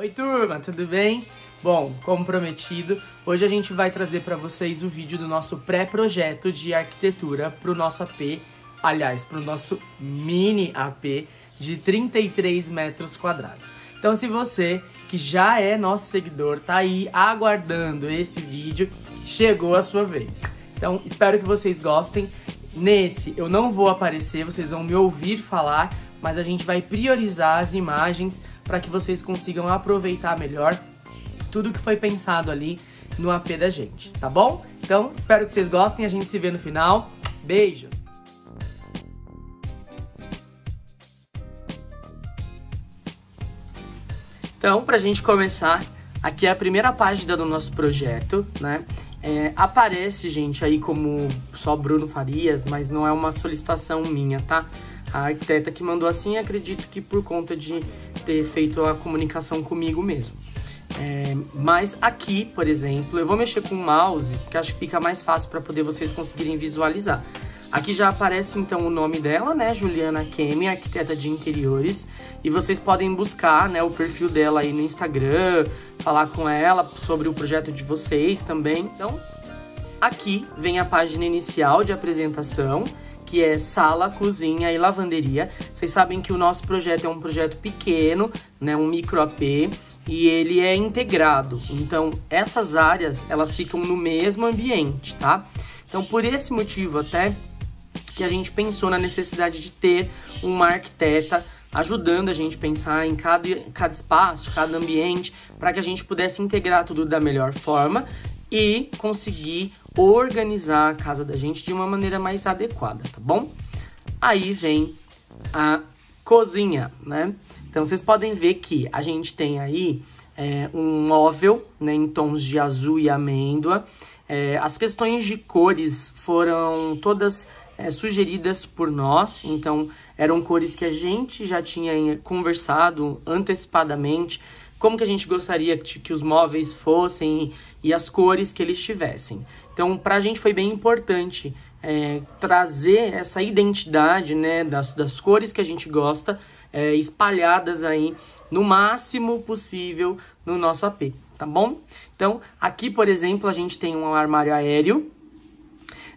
Oi, turma, tudo bem? Bom, como prometido, hoje a gente vai trazer para vocês o vídeo do nosso pré-projeto de arquitetura para o nosso AP, aliás, para o nosso mini AP de 33 metros quadrados. Então, se você que já é nosso seguidor tá aí aguardando esse vídeo, chegou a sua vez. Então, espero que vocês gostem. Nesse eu não vou aparecer, vocês vão me ouvir falar, mas a gente vai priorizar as imagens para que vocês consigam aproveitar melhor tudo que foi pensado ali no AP da gente, tá bom? Então, espero que vocês gostem, a gente se vê no final. Beijo! Então, para a gente começar, aqui é a primeira página do nosso projeto, né? É, aparece, gente, aí como só Bruno Farias, mas não é uma solicitação minha, tá? A arquiteta que mandou assim, acredito que por conta de ter feito a comunicação comigo mesmo. É, mas aqui, por exemplo, eu vou mexer com o mouse, que acho que fica mais fácil para poder vocês conseguirem visualizar. Aqui já aparece então o nome dela, né? Juliana Kemi, arquiteta de interiores. E vocês podem buscar né, o perfil dela aí no Instagram, falar com ela sobre o projeto de vocês também. Então, aqui vem a página inicial de apresentação que é sala, cozinha e lavanderia. Vocês sabem que o nosso projeto é um projeto pequeno, né, um micro AP, e ele é integrado. Então, essas áreas, elas ficam no mesmo ambiente, tá? Então, por esse motivo até que a gente pensou na necessidade de ter uma arquiteta ajudando a gente a pensar em cada, cada espaço, cada ambiente, para que a gente pudesse integrar tudo da melhor forma e conseguir organizar a casa da gente de uma maneira mais adequada, tá bom? Aí vem a cozinha, né? Então vocês podem ver que a gente tem aí é, um móvel né, em tons de azul e amêndoa. É, as questões de cores foram todas é, sugeridas por nós, então eram cores que a gente já tinha é, conversado antecipadamente, como que a gente gostaria que, que os móveis fossem e as cores que eles tivessem. Então, para a gente foi bem importante é, trazer essa identidade né, das, das cores que a gente gosta é, espalhadas aí no máximo possível no nosso AP, tá bom? Então, aqui, por exemplo, a gente tem um armário aéreo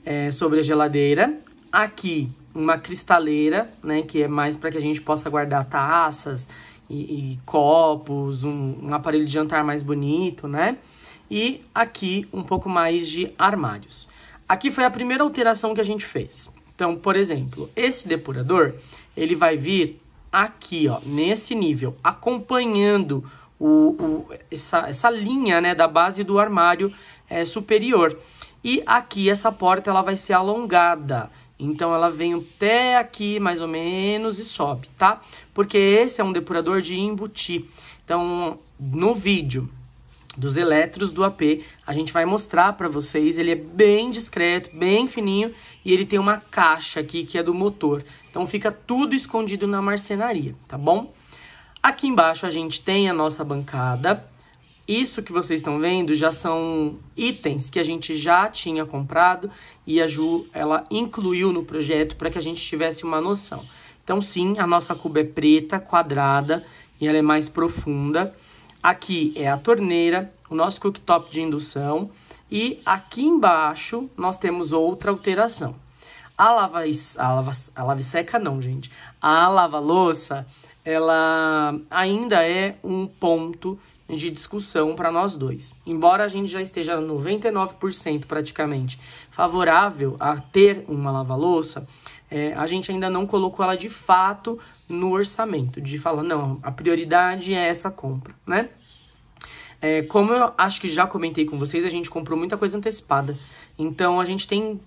é, sobre a geladeira. Aqui, uma cristaleira, né, que é mais para que a gente possa guardar taças e, e copos, um, um aparelho de jantar mais bonito, né? e aqui um pouco mais de armários. Aqui foi a primeira alteração que a gente fez. Então, por exemplo, esse depurador, ele vai vir aqui, ó, nesse nível, acompanhando o, o essa, essa linha né, da base do armário é, superior. E aqui essa porta ela vai ser alongada. Então ela vem até aqui mais ou menos e sobe, tá? Porque esse é um depurador de embutir. Então no vídeo dos elétrons do AP. A gente vai mostrar para vocês, ele é bem discreto, bem fininho e ele tem uma caixa aqui que é do motor. Então fica tudo escondido na marcenaria, tá bom? Aqui embaixo a gente tem a nossa bancada. Isso que vocês estão vendo já são itens que a gente já tinha comprado e a Ju ela incluiu no projeto para que a gente tivesse uma noção. Então sim, a nossa cuba é preta, quadrada e ela é mais profunda. Aqui é a torneira, o nosso cooktop de indução e aqui embaixo nós temos outra alteração. A lava, a lava, a lava seca não, gente. A lava-louça, ela ainda é um ponto de discussão para nós dois. Embora a gente já esteja 99% praticamente favorável a ter uma lava-louça, é, a gente ainda não colocou ela de fato no orçamento, de falar, não, a prioridade é essa compra, né? É, como eu acho que já comentei com vocês, a gente comprou muita coisa antecipada. Então a gente tem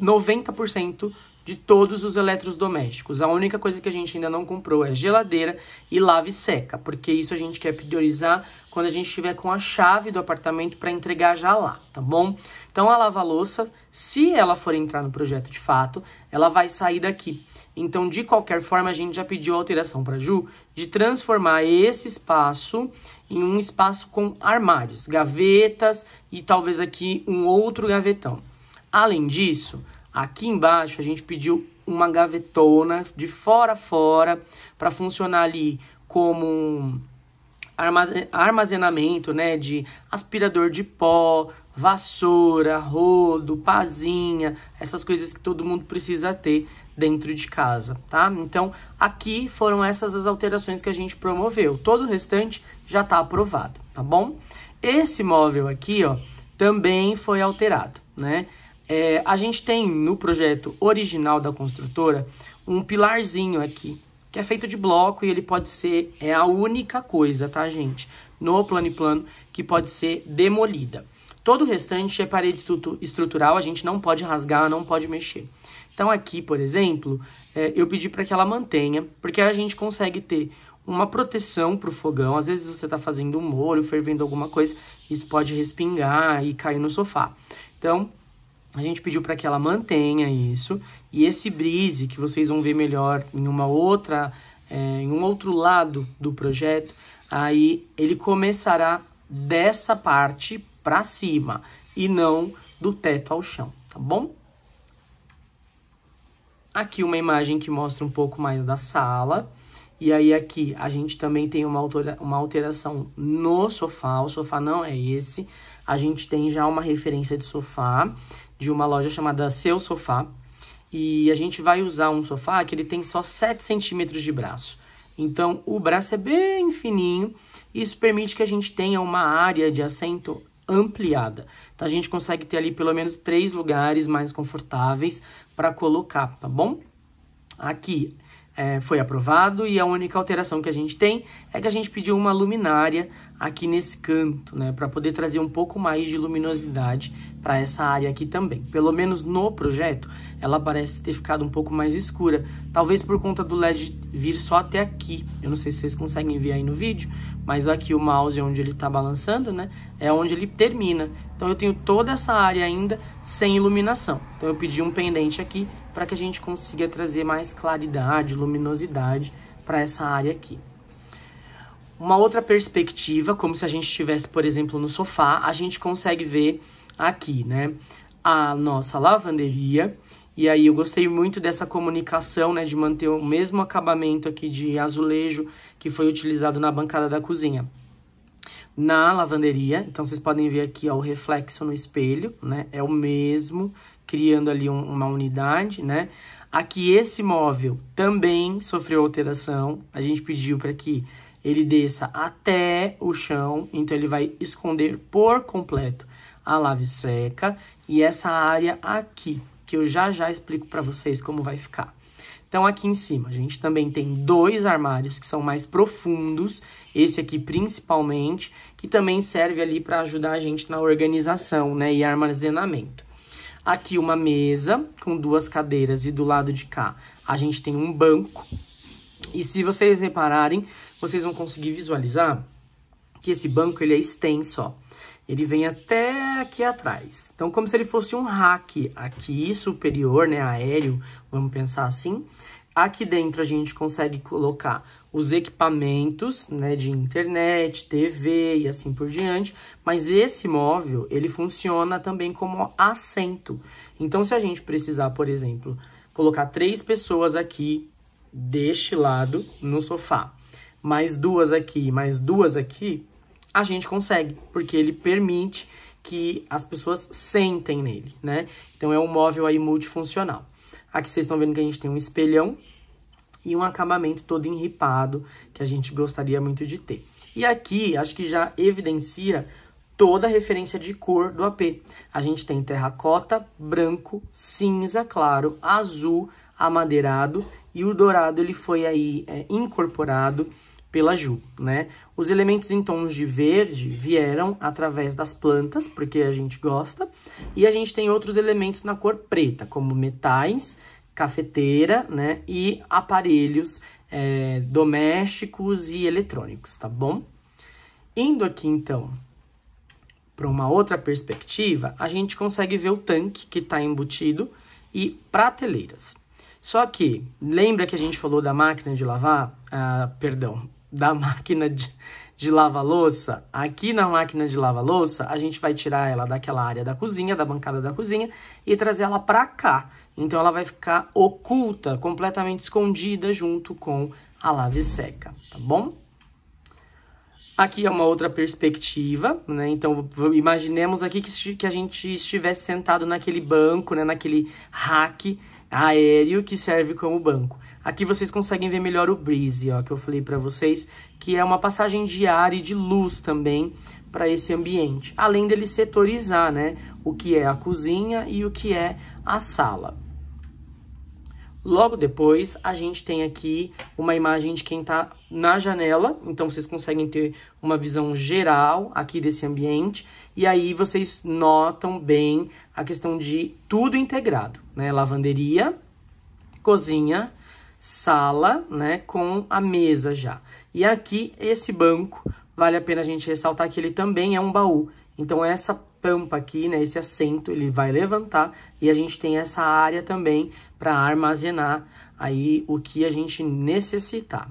90% de todos os eletrodomésticos. A única coisa que a gente ainda não comprou é geladeira e lave seca, porque isso a gente quer priorizar quando a gente estiver com a chave do apartamento para entregar já lá, tá bom? Então a lava-louça se ela for entrar no projeto de fato, ela vai sair daqui. Então, de qualquer forma, a gente já pediu a alteração para a Ju de transformar esse espaço em um espaço com armários, gavetas e talvez aqui um outro gavetão. Além disso, aqui embaixo a gente pediu uma gavetona de fora a fora para funcionar ali como armazenamento né, de aspirador de pó, vassoura, rodo, pazinha, essas coisas que todo mundo precisa ter dentro de casa, tá? Então, aqui foram essas as alterações que a gente promoveu. Todo o restante já está aprovado, tá bom? Esse móvel aqui, ó, também foi alterado, né? É, a gente tem no projeto original da construtora um pilarzinho aqui, que é feito de bloco e ele pode ser, é a única coisa, tá, gente? No plano e plano, que pode ser demolida. Todo o restante é parede estrutural, a gente não pode rasgar, não pode mexer. Então aqui, por exemplo, é, eu pedi para que ela mantenha, porque a gente consegue ter uma proteção para o fogão. Às vezes você está fazendo um molho, fervendo alguma coisa, isso pode respingar e cair no sofá. Então, a gente pediu para que ela mantenha isso. E esse brise, que vocês vão ver melhor em uma outra, é, em um outro lado do projeto, aí ele começará dessa parte para cima e não do teto ao chão, tá bom? Aqui uma imagem que mostra um pouco mais da sala. E aí aqui a gente também tem uma, uma alteração no sofá, o sofá não é esse. A gente tem já uma referência de sofá de uma loja chamada Seu Sofá. E a gente vai usar um sofá que ele tem só 7 centímetros de braço. Então o braço é bem fininho, isso permite que a gente tenha uma área de assento ampliada. Então a gente consegue ter ali pelo menos três lugares mais confortáveis para colocar, tá bom? Aqui é, foi aprovado e a única alteração que a gente tem é que a gente pediu uma luminária aqui nesse canto, né? Para poder trazer um pouco mais de luminosidade para essa área aqui também. Pelo menos no projeto, ela parece ter ficado um pouco mais escura. Talvez por conta do LED vir só até aqui. Eu não sei se vocês conseguem ver aí no vídeo, mas aqui o mouse é onde ele está balançando, né, é onde ele termina. Então eu tenho toda essa área ainda sem iluminação. Então eu pedi um pendente aqui para que a gente consiga trazer mais claridade, luminosidade para essa área aqui. Uma outra perspectiva, como se a gente estivesse, por exemplo, no sofá, a gente consegue ver aqui, né, a nossa lavanderia, e aí eu gostei muito dessa comunicação, né, de manter o mesmo acabamento aqui de azulejo que foi utilizado na bancada da cozinha. Na lavanderia, então vocês podem ver aqui ó, o reflexo no espelho, né, é o mesmo, criando ali um, uma unidade, né. Aqui esse móvel também sofreu alteração, a gente pediu para que ele desça até o chão, então ele vai esconder por completo a lave seca e essa área aqui, que eu já já explico para vocês como vai ficar. Então, aqui em cima, a gente também tem dois armários que são mais profundos, esse aqui principalmente, que também serve ali para ajudar a gente na organização né, e armazenamento. Aqui uma mesa com duas cadeiras e do lado de cá a gente tem um banco. E se vocês repararem, vocês vão conseguir visualizar que esse banco ele é extenso, ó ele vem até aqui atrás. Então, como se ele fosse um rack aqui superior, né, aéreo, vamos pensar assim. Aqui dentro a gente consegue colocar os equipamentos, né, de internet, TV e assim por diante, mas esse móvel, ele funciona também como assento. Então, se a gente precisar, por exemplo, colocar três pessoas aqui deste lado no sofá, mais duas aqui, mais duas aqui, a gente consegue, porque ele permite que as pessoas sentem nele, né? Então é um móvel aí multifuncional. Aqui vocês estão vendo que a gente tem um espelhão e um acabamento todo enripado, que a gente gostaria muito de ter. E aqui, acho que já evidencia toda a referência de cor do AP. A gente tem terracota, branco, cinza claro, azul, amadeirado e o dourado ele foi aí é, incorporado pela Ju, né? Os elementos em tons de verde vieram através das plantas, porque a gente gosta, e a gente tem outros elementos na cor preta, como metais, cafeteira, né? E aparelhos é, domésticos e eletrônicos, tá bom? Indo aqui, então, para uma outra perspectiva, a gente consegue ver o tanque que está embutido e prateleiras. Só que, lembra que a gente falou da máquina de lavar? Ah, perdão, da máquina de, de lava-louça, aqui na máquina de lava-louça, a gente vai tirar ela daquela área da cozinha, da bancada da cozinha, e trazer ela para cá. Então ela vai ficar oculta, completamente escondida junto com a lave seca, tá bom? Aqui é uma outra perspectiva, né? Então, imaginemos aqui que, que a gente estivesse sentado naquele banco, né? naquele rack aéreo que serve como banco. Aqui vocês conseguem ver melhor o Breeze, ó, que eu falei para vocês, que é uma passagem de ar e de luz também para esse ambiente. Além dele setorizar, né, o que é a cozinha e o que é a sala. Logo depois, a gente tem aqui uma imagem de quem está na janela, então vocês conseguem ter uma visão geral aqui desse ambiente, e aí vocês notam bem a questão de tudo integrado, né? Lavanderia, cozinha, sala, né, com a mesa já. E aqui, esse banco, vale a pena a gente ressaltar que ele também é um baú. Então, essa tampa aqui, né, esse assento, ele vai levantar e a gente tem essa área também para armazenar aí o que a gente necessitar.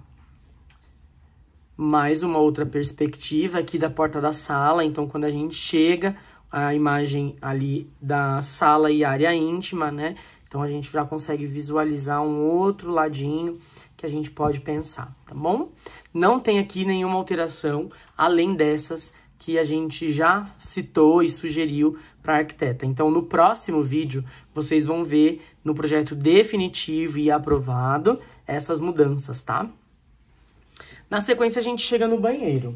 Mais uma outra perspectiva aqui da porta da sala, então quando a gente chega, a imagem ali da sala e área íntima, né, então, a gente já consegue visualizar um outro ladinho que a gente pode pensar, tá bom? Não tem aqui nenhuma alteração, além dessas que a gente já citou e sugeriu para arquiteta. Então, no próximo vídeo, vocês vão ver no projeto definitivo e aprovado essas mudanças, tá? Na sequência, a gente chega no banheiro.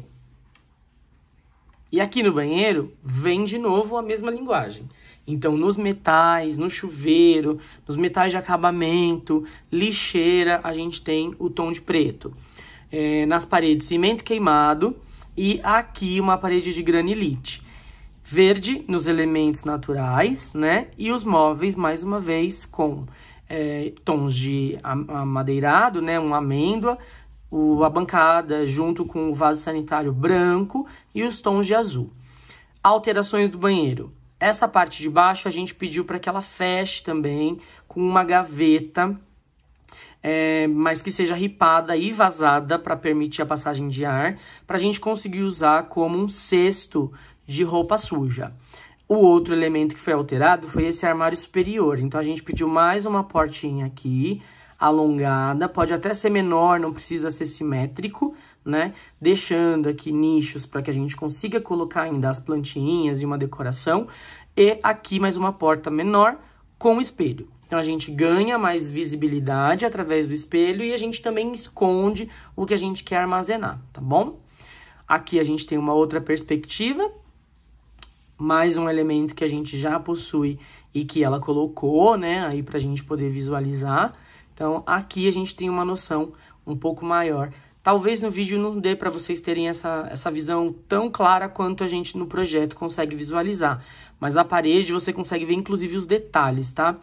E aqui no banheiro, vem de novo a mesma linguagem. Então, nos metais, no chuveiro, nos metais de acabamento, lixeira, a gente tem o tom de preto. É, nas paredes, cimento queimado e aqui uma parede de granilite. Verde nos elementos naturais, né? E os móveis, mais uma vez, com é, tons de amadeirado, né? Um amêndoa, o, a bancada junto com o vaso sanitário branco e os tons de azul. Alterações do banheiro. Essa parte de baixo a gente pediu para que ela feche também com uma gaveta, é, mas que seja ripada e vazada para permitir a passagem de ar, para a gente conseguir usar como um cesto de roupa suja. O outro elemento que foi alterado foi esse armário superior, então a gente pediu mais uma portinha aqui, alongada, pode até ser menor, não precisa ser simétrico, né? Deixando aqui nichos para que a gente consiga colocar ainda as plantinhas e uma decoração. E aqui mais uma porta menor com espelho. Então, a gente ganha mais visibilidade através do espelho e a gente também esconde o que a gente quer armazenar, tá bom? Aqui a gente tem uma outra perspectiva, mais um elemento que a gente já possui e que ela colocou, né, aí pra gente poder visualizar. Então, aqui a gente tem uma noção um pouco maior Talvez no vídeo não dê para vocês terem essa, essa visão tão clara quanto a gente no projeto consegue visualizar, mas a parede você consegue ver inclusive os detalhes, tá?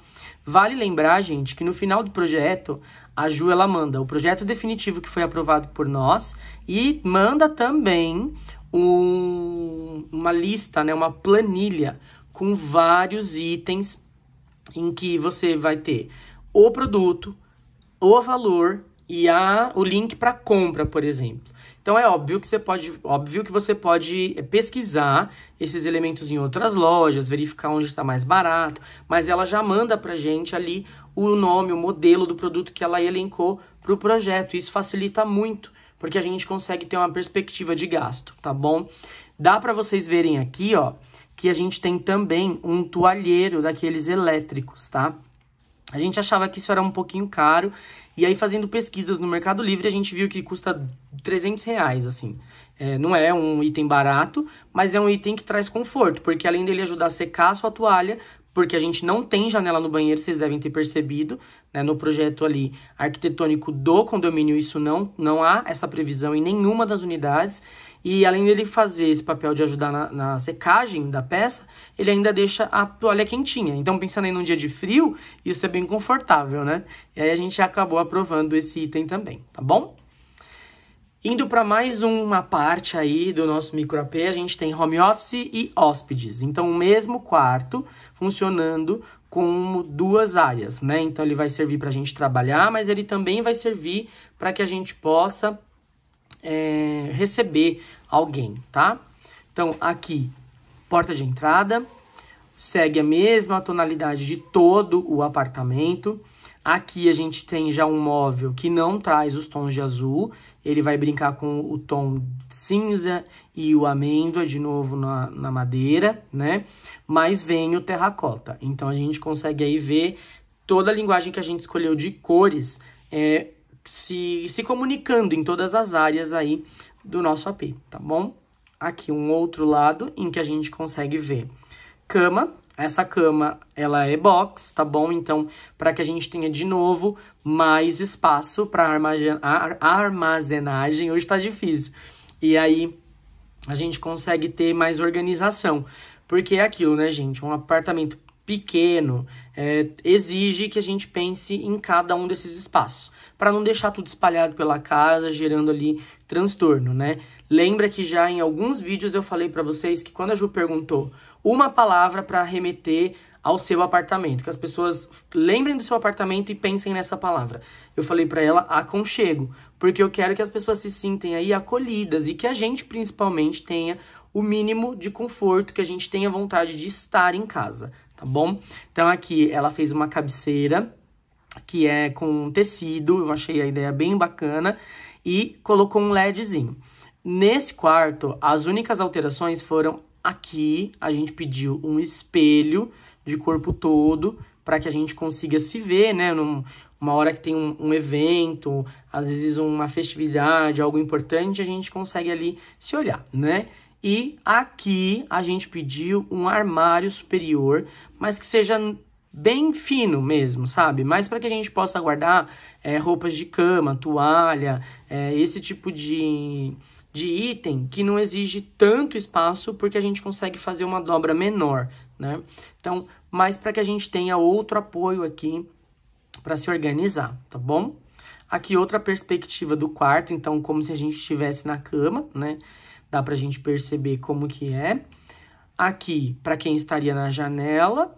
Vale lembrar, gente, que no final do projeto a Ju ela manda o projeto definitivo que foi aprovado por nós e manda também um, uma lista, né, uma planilha com vários itens em que você vai ter o produto, o valor e a, o link para compra, por exemplo. Então é óbvio que você pode, óbvio que você pode eh, pesquisar esses elementos em outras lojas, verificar onde está mais barato, mas ela já manda para gente ali o nome, o modelo do produto que ela elencou para o projeto. Isso facilita muito, porque a gente consegue ter uma perspectiva de gasto, tá bom? Dá para vocês verem aqui, ó, que a gente tem também um toalheiro daqueles elétricos, tá? A gente achava que isso era um pouquinho caro, e aí fazendo pesquisas no Mercado Livre, a gente viu que custa 300 reais, assim. É, não é um item barato, mas é um item que traz conforto, porque além dele ajudar a secar a sua toalha, porque a gente não tem janela no banheiro, vocês devem ter percebido, né, no projeto ali arquitetônico do condomínio, isso não, não há essa previsão em nenhuma das unidades. E além dele fazer esse papel de ajudar na, na, secagem da peça, ele ainda deixa a toalha quentinha. Então, pensando em um dia de frio, isso é bem confortável, né? E aí a gente acabou aprovando esse item também, tá bom? Indo para mais uma parte aí do nosso micro AP, a gente tem home office e hóspedes. Então, o mesmo quarto funcionando com duas áreas, né? Então, ele vai servir para a gente trabalhar, mas ele também vai servir para que a gente possa é, receber alguém, tá? Então, aqui, porta de entrada, segue a mesma tonalidade de todo o apartamento. Aqui a gente tem já um móvel que não traz os tons de azul, ele vai brincar com o tom cinza e o amêndoa de novo na, na madeira, né? Mas vem o terracota. Então a gente consegue aí ver toda a linguagem que a gente escolheu de cores é, se, se comunicando em todas as áreas aí do nosso AP, tá bom? Aqui um outro lado em que a gente consegue ver cama, essa cama, ela é box, tá bom? Então, para que a gente tenha de novo mais espaço para armazenagem, hoje tá difícil. E aí a gente consegue ter mais organização, porque é aquilo, né, gente? Um apartamento pequeno, é, exige que a gente pense em cada um desses espaços, para não deixar tudo espalhado pela casa, gerando ali transtorno, né? Lembra que já em alguns vídeos eu falei para vocês que quando a Ju perguntou uma palavra para remeter ao seu apartamento, que as pessoas lembrem do seu apartamento e pensem nessa palavra. Eu falei para ela aconchego, porque eu quero que as pessoas se sintam aí acolhidas e que a gente principalmente tenha o mínimo de conforto, que a gente tenha vontade de estar em casa, tá bom? Então aqui ela fez uma cabeceira que é com tecido, eu achei a ideia bem bacana e colocou um LEDzinho. Nesse quarto, as únicas alterações foram aqui, a gente pediu um espelho de corpo todo para que a gente consiga se ver, né? Num, uma hora que tem um, um, evento, às vezes uma festividade, algo importante, a gente consegue ali se olhar, né? E aqui a gente pediu um armário superior, mas que seja bem fino mesmo, sabe? Mas para que a gente possa guardar é, roupas de cama, toalha, é, esse tipo de, de item que não exige tanto espaço porque a gente consegue fazer uma dobra menor, né? Então, mais para que a gente tenha outro apoio aqui para se organizar, tá bom? Aqui outra perspectiva do quarto, então como se a gente estivesse na cama, né? dá para a gente perceber como que é. Aqui, para quem estaria na janela.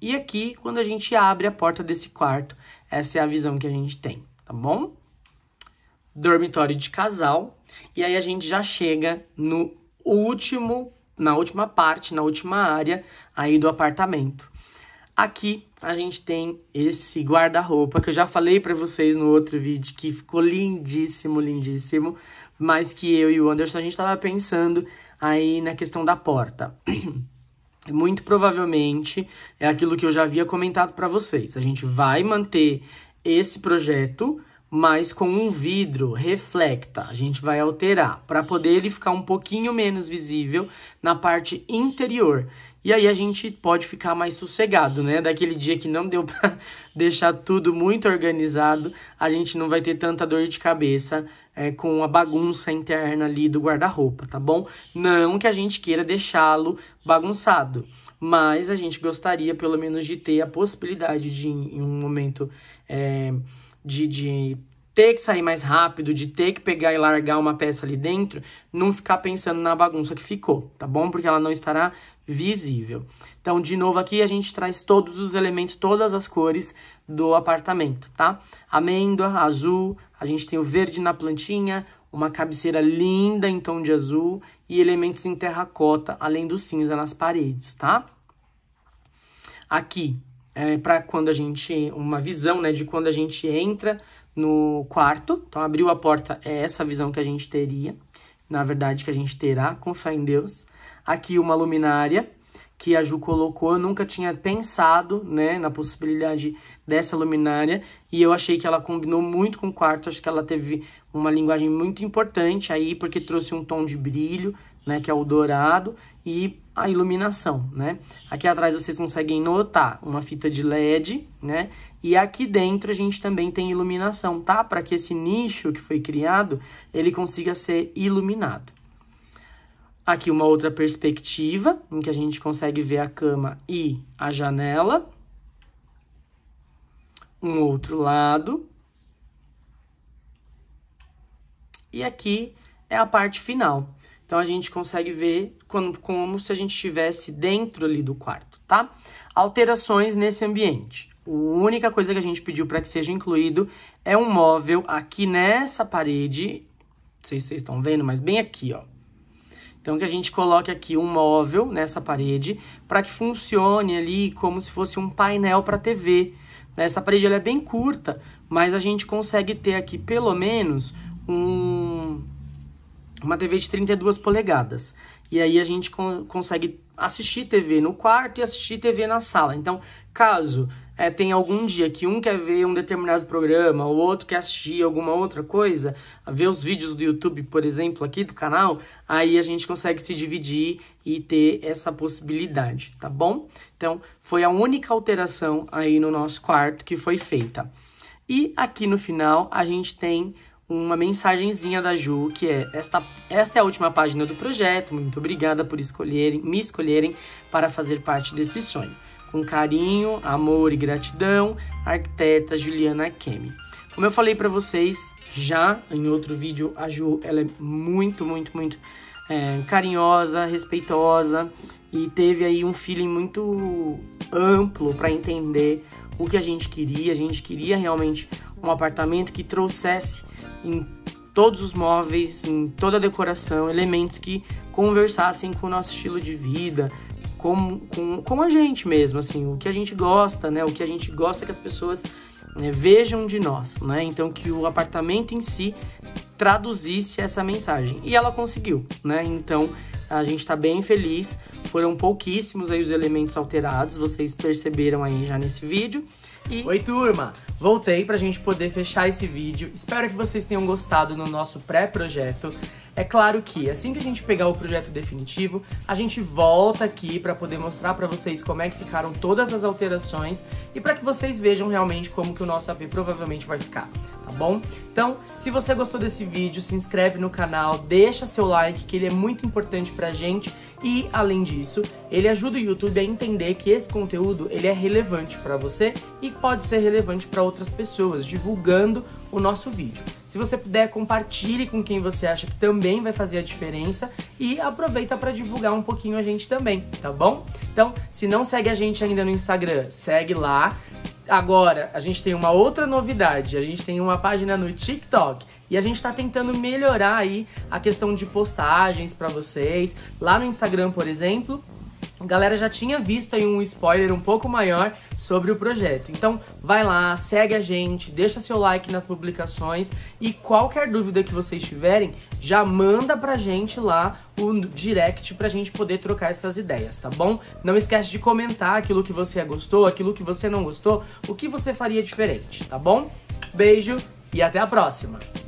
E aqui, quando a gente abre a porta desse quarto, essa é a visão que a gente tem, tá bom? Dormitório de casal. E aí a gente já chega no último, na última parte, na última área aí do apartamento. Aqui a gente tem esse guarda-roupa que eu já falei para vocês no outro vídeo que ficou lindíssimo, lindíssimo mas que eu e o Anderson a gente estava pensando aí na questão da porta. Muito provavelmente é aquilo que eu já havia comentado para vocês. A gente vai manter esse projeto, mas com um vidro reflecta. A gente vai alterar para poder ele ficar um pouquinho menos visível na parte interior. E aí a gente pode ficar mais sossegado, né? Daquele dia que não deu para deixar tudo muito organizado, a gente não vai ter tanta dor de cabeça é, com a bagunça interna ali do guarda-roupa, tá bom? Não que a gente queira deixá-lo bagunçado, mas a gente gostaria pelo menos de ter a possibilidade de, em um momento, é, de, de ter que sair mais rápido, de ter que pegar e largar uma peça ali dentro, não ficar pensando na bagunça que ficou, tá bom? Porque ela não estará visível. Então, de novo aqui, a gente traz todos os elementos, todas as cores do apartamento, tá? Amêndoa, azul, a gente tem o verde na plantinha, uma cabeceira linda em tom de azul e elementos em terracota, além do cinza nas paredes, tá? Aqui, é para quando a gente, uma visão, né, de quando a gente entra no quarto, então abriu a porta, é essa visão que a gente teria, na verdade que a gente terá, com fé em Deus. Aqui uma luminária, que a Ju colocou, eu nunca tinha pensado, né, na possibilidade dessa luminária, e eu achei que ela combinou muito com o quarto, acho que ela teve uma linguagem muito importante aí, porque trouxe um tom de brilho, né, que é o dourado, e a iluminação, né? Aqui atrás vocês conseguem notar uma fita de LED, né? E aqui dentro a gente também tem iluminação, tá? Para que esse nicho que foi criado, ele consiga ser iluminado. Aqui uma outra perspectiva, em que a gente consegue ver a cama e a janela. Um outro lado. E aqui é a parte final. Então a gente consegue ver como, como se a gente estivesse dentro ali do quarto, tá? Alterações nesse ambiente. A única coisa que a gente pediu para que seja incluído é um móvel aqui nessa parede. Não sei se vocês estão vendo, mas bem aqui, ó. Então, que a gente coloque aqui um móvel nessa parede para que funcione ali como se fosse um painel para TV. Essa parede é bem curta, mas a gente consegue ter aqui pelo menos um, uma TV de 32 polegadas. E aí a gente consegue assistir TV no quarto e assistir TV na sala. Então, caso é, tenha algum dia que um quer ver um determinado programa, o outro quer assistir alguma outra coisa, ver os vídeos do YouTube, por exemplo, aqui do canal, aí a gente consegue se dividir e ter essa possibilidade, tá bom? Então, foi a única alteração aí no nosso quarto que foi feita. E aqui no final a gente tem uma mensagenzinha da Ju, que é esta, esta é a última página do projeto, muito obrigada por escolherem, me escolherem para fazer parte desse sonho. Com carinho, amor e gratidão, arquiteta Juliana Kemi. Como eu falei para vocês já em outro vídeo, a Ju ela é muito, muito, muito é, carinhosa, respeitosa e teve aí um feeling muito amplo para entender o que a gente queria. A gente queria realmente um apartamento que trouxesse em todos os móveis, em toda a decoração, elementos que conversassem com o nosso estilo de vida, com, com, com a gente mesmo, assim, o que a gente gosta, né? O que a gente gosta que as pessoas né, vejam de nós, né? Então que o apartamento em si traduzisse essa mensagem. E ela conseguiu, né? Então Tá? A gente está bem feliz. Foram pouquíssimos aí os elementos alterados, vocês perceberam aí já nesse vídeo. E... Oi, turma! Voltei para a gente poder fechar esse vídeo. Espero que vocês tenham gostado do nosso pré-projeto. É claro que assim que a gente pegar o projeto definitivo, a gente volta aqui para poder mostrar para vocês como é que ficaram todas as alterações e para que vocês vejam realmente como que o nosso AV provavelmente vai ficar, tá bom? Então, se você gostou desse vídeo, se inscreve no canal, deixa seu like, que ele é muito importante pra gente e, além disso, ele ajuda o YouTube a entender que esse conteúdo ele é relevante para você e pode ser relevante para outras pessoas, divulgando o nosso vídeo. Se você puder, compartilhe com quem você acha que também vai fazer a diferença e aproveita para divulgar um pouquinho a gente também, tá bom? Então, se não segue a gente ainda no Instagram, segue lá. Agora, a gente tem uma outra novidade, a gente tem uma página no TikTok e a gente está tentando melhorar aí a questão de postagens para vocês. Lá no Instagram, por exemplo, a galera já tinha visto aí um spoiler um pouco maior sobre o projeto. Então, vai lá, segue a gente, deixa seu like nas publicações e qualquer dúvida que vocês tiverem, já manda pra gente lá o direct pra gente poder trocar essas ideias, tá bom? Não esquece de comentar aquilo que você gostou, aquilo que você não gostou, o que você faria diferente, tá bom? Beijo e até a próxima!